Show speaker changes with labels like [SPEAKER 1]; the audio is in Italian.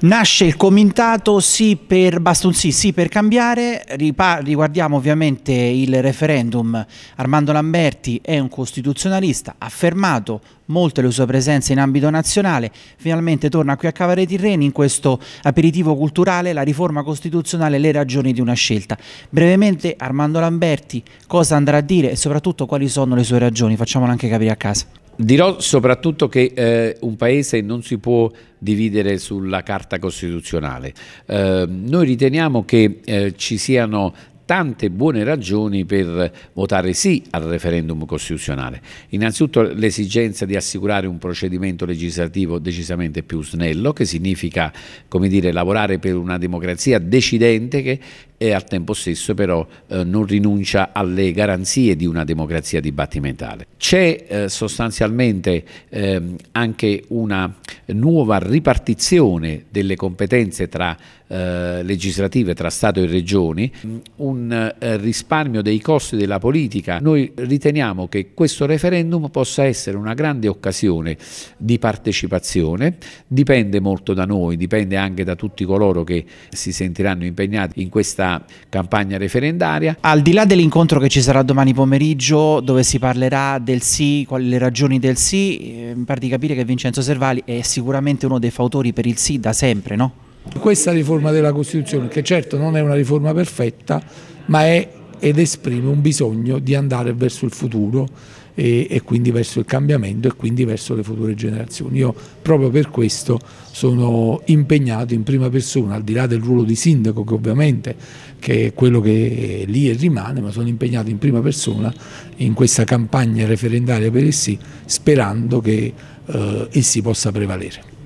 [SPEAKER 1] Nasce il Comitato Sì per Bastonzì, Sì per Cambiare, riguardiamo ovviamente il referendum. Armando Lamberti è un costituzionalista, ha affermato molte le sue presenze in ambito nazionale, finalmente torna qui a Cavare Tirreni in questo aperitivo culturale, la riforma costituzionale le ragioni di una scelta. Brevemente Armando Lamberti cosa andrà a dire e soprattutto quali sono le sue ragioni, facciamolo anche capire a casa. Dirò
[SPEAKER 2] soprattutto che eh, un paese non si può dividere sulla carta costituzionale. Eh, noi riteniamo che eh, ci siano tante buone ragioni per votare sì al referendum costituzionale. Innanzitutto l'esigenza di assicurare un procedimento legislativo decisamente più snello, che significa dire, lavorare per una democrazia decidente che, e al tempo stesso però eh, non rinuncia alle garanzie di una democrazia dibattimentale. C'è eh, sostanzialmente ehm, anche una nuova ripartizione delle competenze tra, eh, legislative tra Stato e Regioni, un eh, risparmio dei costi della politica. Noi riteniamo che questo referendum possa essere una grande occasione di partecipazione, dipende molto da noi, dipende anche da tutti coloro che si sentiranno impegnati in questa campagna referendaria.
[SPEAKER 1] Al di là dell'incontro che ci sarà domani pomeriggio dove si parlerà del sì, quali le ragioni del sì, mi ehm, pare di capire che Vincenzo Servali è sicuramente uno dei fautori per il sì da sempre, no? Questa riforma della Costituzione, che certo non è una riforma perfetta, ma è ed esprime
[SPEAKER 3] un bisogno di andare verso il futuro e, e quindi verso il cambiamento e quindi verso le future generazioni. Io proprio per questo sono impegnato in prima persona, al di là del ruolo di sindaco che ovviamente che è quello che è lì e rimane, ma sono impegnato in prima persona in questa campagna referendaria per il sì, sperando che eh, essi possa prevalere.